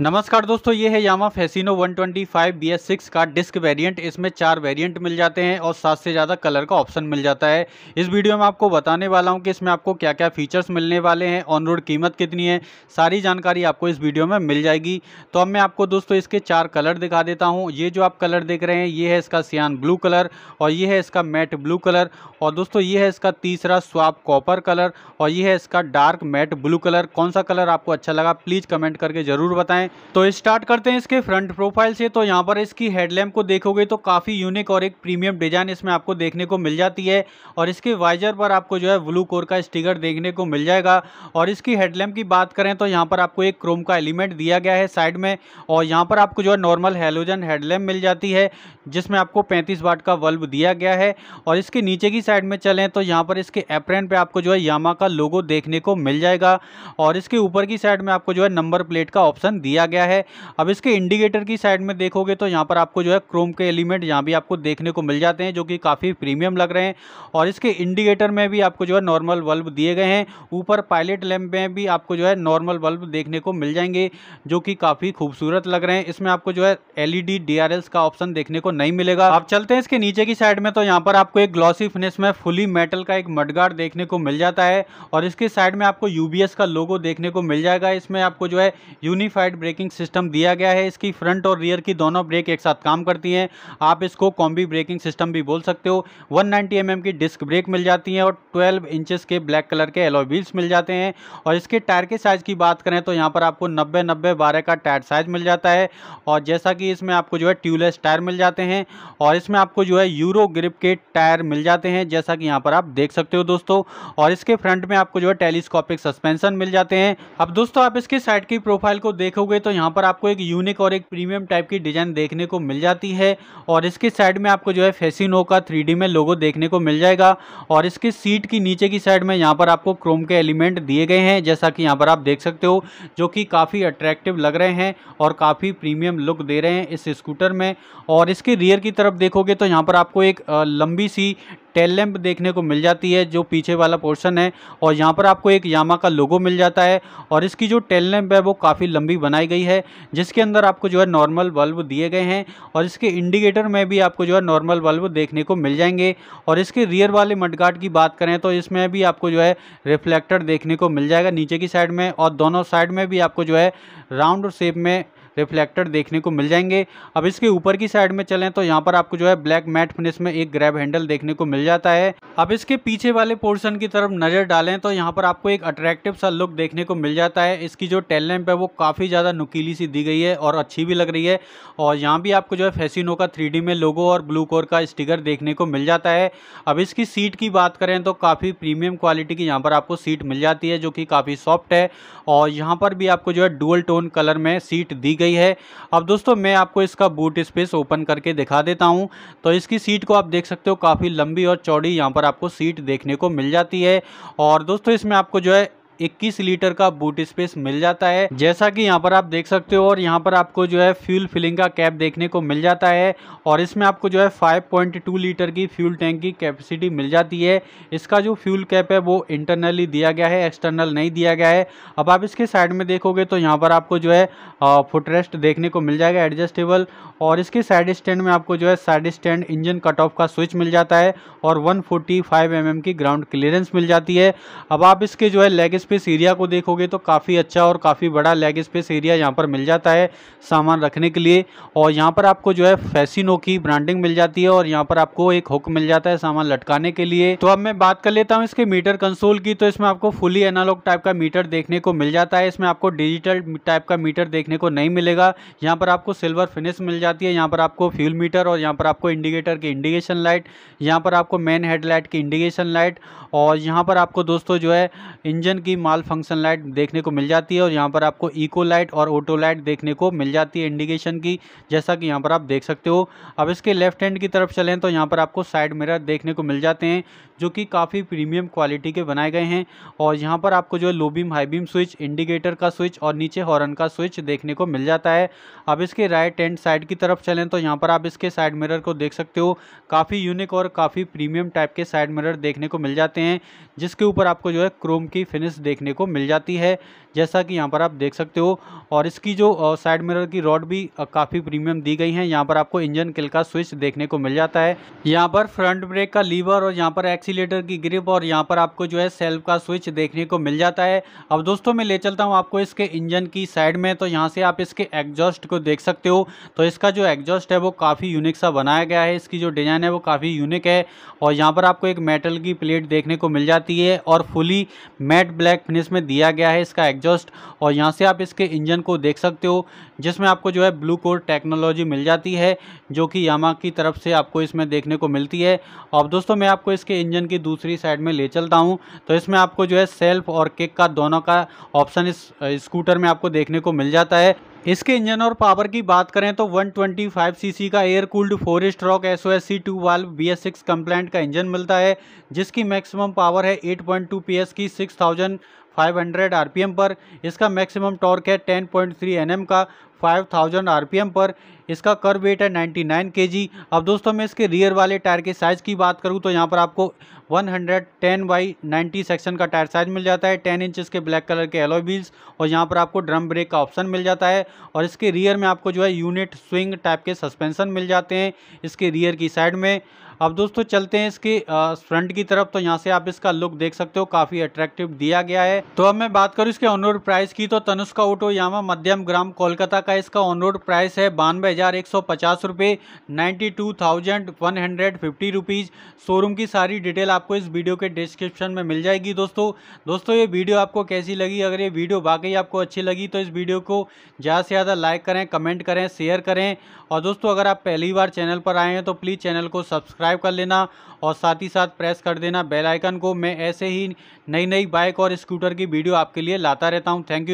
नमस्कार दोस्तों ये है यामा फैसिनो 125 BS6 का डिस्क वेरिएंट इसमें चार वेरिएंट मिल जाते हैं और सात से ज़्यादा कलर का ऑप्शन मिल जाता है इस वीडियो में आपको बताने वाला हूँ कि इसमें आपको क्या क्या फीचर्स मिलने वाले हैं ऑन रोड कीमत कितनी है सारी जानकारी आपको इस वीडियो में मिल जाएगी तो अब मैं आपको दोस्तों इसके चार कलर दिखा देता हूँ ये जो आप कलर देख रहे हैं ये है इसका सियान ब्लू कलर और ये है इसका मैट ब्लू कलर और दोस्तों ये है इसका तीसरा स्वाप कॉपर कलर और ये है इसका डार्क मैट ब्लू कलर कौन सा कलर आपको अच्छा लगा प्लीज़ कमेंट करके ज़रूर बताएँ है तो स्टार्ट करते हैं इसके फ्रंट प्रोफाइल से तो यहाँ पर इसकी हेडलैम्प को देखोगे तो काफ़ी यूनिक और एक प्रीमियम डिजाइन इसमें आपको देखने को मिल जाती है और इसके वाइजर पर आपको जो है ब्लू कोर का स्टिकर देखने को मिल जाएगा और इसकी हेडलैम्प की बात करें तो यहाँ पर आपको एक क्रोम का एलिमेंट दिया गया है साइड में और यहाँ पर आपको जो है नॉर्मल हेलोजन हेडलैम्प मिल जाती है जिसमें आपको पैंतीस वाट का बल्ब दिया गया है और इसके नीचे की साइड में चलें तो यहाँ पर इसके एप्रेंट पे आपको जो है यामा का लोगो देखने को मिल जाएगा और इसके ऊपर की साइड में आपको जो है नंबर प्लेट का ऑप्शन दिया दिया गया है अब इसके इंडिकेटर की साइड में देखोगे तो यहाँ पर आपको जो है क्रोम के एलिमेंट यहाँ भी आपको देखने को मिल जाते हैं जो कि काफ़ी प्रीमियम लग रहे हैं और इसके इंडिकेटर में भी आपको जो है नॉर्मल बल्ब दिए गए हैं ऊपर पायलट लैम्प में भी आपको जो है नॉर्मल बल्ब देखने को मिल जाएंगे जो कि काफ़ी खूबसूरत लग रहे हैं इसमें आपको जो है एल ई का ऑप्शन देखने को नहीं मिलेगा आप चलते हैं इसके नीचे की साइड में तो यहाँ पर आपको एक ग्लॉसी फिनिश में फुली मेटल का एक मडगार्ड देखने को मिल जाता है और इसके साइड में आपको यू का लोगो देखने को मिल जाएगा इसमें आपको जो है यूनिफाइड ब्रेकिंग सिस्टम दिया गया है इसकी फ्रंट और रियर की दोनों ब्रेक एक साथ काम करती हैं आप इसको कॉम्बी ब्रेकिंग सिस्टम भी बोल सकते हो 190 नाइन्टी mm की डिस्क ब्रेक मिल जाती है और 12 इंचेस के ब्लैक कलर के एलो व्हील्स मिल जाते हैं और इसके टायर के साइज़ की बात करें तो यहाँ पर आपको नब्बे नब्बे बारह का टायर साइज़ मिल जाता है और जैसा कि इसमें आपको जो है ट्यूबलेस टायर मिल जाते हैं और इसमें आपको जो है यूरो ग्रिप के टायर मिल जाते हैं जैसा कि यहाँ पर आप देख सकते हो दोस्तों और इसके फ्रंट में आपको जो है टेलीस्कोपिक सस्पेंसन मिल जाते हैं अब दोस्तों आप इसके साइड की प्रोफाइल को देखोगे देखोगे तो यहाँ पर आपको एक यूनिक और एक प्रीमियम टाइप की डिज़ाइन देखने को मिल जाती है और इसके साइड में आपको जो है फेसिनो का थ्री में लोगो देखने को मिल जाएगा और इसके सीट की नीचे की साइड में यहाँ पर आपको क्रोम के एलिमेंट दिए गए हैं जैसा कि यहाँ पर आप देख सकते हो जो कि काफ़ी अट्रैक्टिव लग रहे हैं और काफ़ी प्रीमियम लुक दे रहे हैं इस स्कूटर में और इसके रियर की तरफ देखोगे तो यहाँ पर आपको एक लंबी सी टेल लैंप देखने को मिल जाती है जो पीछे वाला पोर्शन है और यहाँ पर आपको एक यामा का लोगो मिल जाता है और इसकी जो टेल लैंप है वो काफ़ी लंबी बनाई गई है जिसके अंदर आपको जो है नॉर्मल बल्ब दिए गए हैं और इसके इंडिकेटर में भी आपको जो है नॉर्मल बल्ब देखने को मिल जाएंगे और इसके रियर वाले मडगार्ड की बात करें तो इसमें भी आपको जो है रिफ्लेक्टर देखने को मिल जाएगा नीचे की साइड में और दोनों साइड में भी आपको जो है राउंड शेप में रिफ्लेक्टर देखने को मिल जाएंगे अब इसके ऊपर की साइड में चलें तो यहाँ पर आपको जो है ब्लैक मैट फिनिश में एक ग्रैब हैंडल देखने को मिल जाता है अब इसके पीछे वाले पोर्सन की तरफ नज़र डालें तो यहाँ पर आपको एक अट्रैक्टिव सा लुक देखने को मिल जाता है इसकी जो टेल लैंप है वो काफ़ी ज़्यादा नुकीली सी दी गई है और अच्छी भी लग रही है और यहाँ भी आपको जो है फैसिनो का थ्री में लोगो और ब्लू कोर का स्टिकर देखने को मिल जाता है अब इसकी सीट की बात करें तो काफ़ी प्रीमियम क्वालिटी की यहाँ पर आपको सीट मिल जाती है जो कि काफ़ी सॉफ्ट है और यहाँ पर भी आपको जो है डुअल टोन कलर में सीट दी गई गई है अब दोस्तों मैं आपको इसका बूट स्पेस ओपन करके दिखा देता हूँ तो इसकी सीट को आप देख सकते हो काफ़ी लंबी और चौड़ी यहाँ पर आपको सीट देखने को मिल जाती है और दोस्तों इसमें आपको जो है 21 लीटर का बूट स्पेस मिल जाता है जैसा कि यहाँ पर आप देख सकते हो और यहाँ पर आपको जो है फ्यूल फिलिंग का कैप देखने को मिल जाता है और इसमें आपको जो है 5.2 लीटर की फ्यूल टैंक की कैपेसिटी मिल जाती है इसका जो फ्यूल कैप है वो इंटरनली दिया गया है एक्सटर्नल नहीं दिया गया है अब आप इसके साइड में देखोगे तो यहाँ पर आपको जो है फुटरेस्ट देखने को मिल जाएगा एडजस्टेबल और इसके साइड स्टैंड में आपको जो है side stand engine cut off का स्विच मिल जाता है और वन फोर्टी mm की ग्राउंड क्लियरेंस मिल जाती है अब आप इसके जो है लेग स्पेस एरिया को देखोगे तो काफ़ी अच्छा और काफ़ी बड़ा लेग स्पेस एरिया यहाँ पर मिल जाता है सामान रखने के लिए और यहाँ पर आपको जो है फैसिनो की ब्रांडिंग मिल जाती है और यहाँ पर आपको एक हुक मिल जाता है सामान लटकाने के लिए तो अब मैं बात कर लेता हूँ इसके मीटर कंसोल की तो इसमें आपको फुली एनालॉग टाइप का मीटर देखने को मिल जाता है इसमें आपको डिजिटल टाइप का मीटर देखने को नहीं मिलेगा यहाँ पर आपको सिल्वर फिनिश मिल जाती है यहाँ पर आपको फ्यूल मीटर और यहाँ पर आपको इंडिकेटर की इंडिकेशन लाइट यहाँ पर आपको मेन हेडलाइट की इंडिकेशन लाइट और यहाँ पर आपको दोस्तों जो है इंजन की की माल फंक्शन लाइट देखने को मिल जाती है और यहाँ पर आपको इको लाइट और ऑटो लाइट देखने को मिल जाती है इंडिकेशन की जैसा कि यहाँ पर आप देख सकते हो अब इसके लेफ्ट हैंड की तरफ चलें तो यहाँ पर आपको साइड मिरर देखने को मिल जाते हैं जो कि काफ़ी प्रीमियम क्वालिटी के बनाए गए हैं और यहाँ पर आपको जो है low beam high beam switch indicator का स्विच और नीचे हॉर्न का स्विच देखने को मिल जाता है अब इसके राइट हैंड साइड की तरफ चलें तो यहाँ पर आप इसके साइड मिरर को देख सकते हो काफ़ी यूनिक और काफ़ी प्रीमियम टाइप के साइड मिरर देखने को मिल जाते हैं जिसके ऊपर आपको जो है क्रोम की फिनिश देखने को मिल जाती है जैसा कि यहाँ पर आप देख सकते हो और इसकी जो साइड मिरर की रॉड भी काफ़ी प्रीमियम दी गई है यहाँ पर आपको इंजन किल का स्विच देखने को मिल जाता है यहाँ पर फ्रंट ब्रेक का लीवर और यहाँ पर एक्सीटर की ग्रिप और यहाँ पर आपको जो है सेल्फ का स्विच देखने को मिल जाता है अब दोस्तों मैं ले चलता हूँ आपको इसके इंजन की साइड में तो यहाँ से आप इसके एग्जॉस्ट को देख सकते हो तो इसका जो एग्जॉस्ट है वो काफ़ी यूनिक सा बनाया गया है इसकी जो डिज़ाइन है वो काफ़ी यूनिक है और यहाँ पर आपको एक मेटल की प्लेट देखने को मिल जाती है और फुली मैट ब्लैक फिनिश में दिया गया है इसका एग्जॉस्ट एडजस्ट और यहाँ से आप इसके इंजन को देख सकते हो जिसमें आपको जो है ब्लू कोर टेक्नोलॉजी मिल जाती है जो कि यामा की तरफ से आपको इसमें देखने को मिलती है और दोस्तों मैं आपको इसके इंजन की दूसरी साइड में ले चलता हूँ तो इसमें आपको जो है सेल्फ और किक का दोनों का ऑप्शन इस स्कूटर में आपको देखने को मिल जाता है इसके इंजन और पावर की बात करें तो 125 सीसी का air cooled four stroke S O S C two valve B S six compliant का इंजन मिलता है जिसकी मैक्सिमम पावर है 8.2 पीएस की 6000 500 आरपीएम पर इसका मैक्सिमम टॉर्क है 10.3 एनएम का 5000 आरपीएम पर इसका कर वेट है 99 नाइन अब दोस्तों मैं इसके रियर वाले टायर के साइज़ की बात करूँ तो यहाँ पर आपको 110 hundred ten by ninety section का टायर साइज मिल जाता है 10 इंच इसके ब्लैक कलर के एलो व्हील्स और यहाँ पर आपको ड्रम ब्रेक का ऑप्शन मिल जाता है और इसके रियर में आपको जो है यूनिट स्विंग टाइप के सस्पेंसन मिल जाते हैं इसके रियर की साइड में अब दोस्तों चलते हैं इसके फ्रंट की तरफ तो यहाँ से आप इसका लुक देख सकते हो काफ़ी अट्रैक्टिव दिया गया है तो अब मैं बात करूँ इसके ऑन रोड प्राइस की तो तनुष्का ऑटो यामा मध्यम ग्राम कोलकाता का इसका ऑन रोड प्राइस है बानवे हज़ार एक सौ पचास रुपये ninety two thousand one hundred fifty rupees showroom की सारी डिटेल आपको इस वीडियो के डिस्क्रिप्शन में मिल जाएगी दोस्तों दोस्तों ये वीडियो आपको कैसी लगी अगर ये वीडियो वाकई आपको अच्छी लगी तो इस वीडियो को ज़्यादा से ज़्यादा लाइक करें कमेंट करें शेयर करें और दोस्तों अगर आप पहली बार चैनल पर आए हैं तो प्लीज़ चैनल को सब्सक्राइब कर लेना और साथ ही साथ प्रेस कर देना बेल आइकन को मैं ऐसे ही नई नई बाइक और स्कूटर की वीडियो आपके लिए लाता रहता हूँ थैंक यू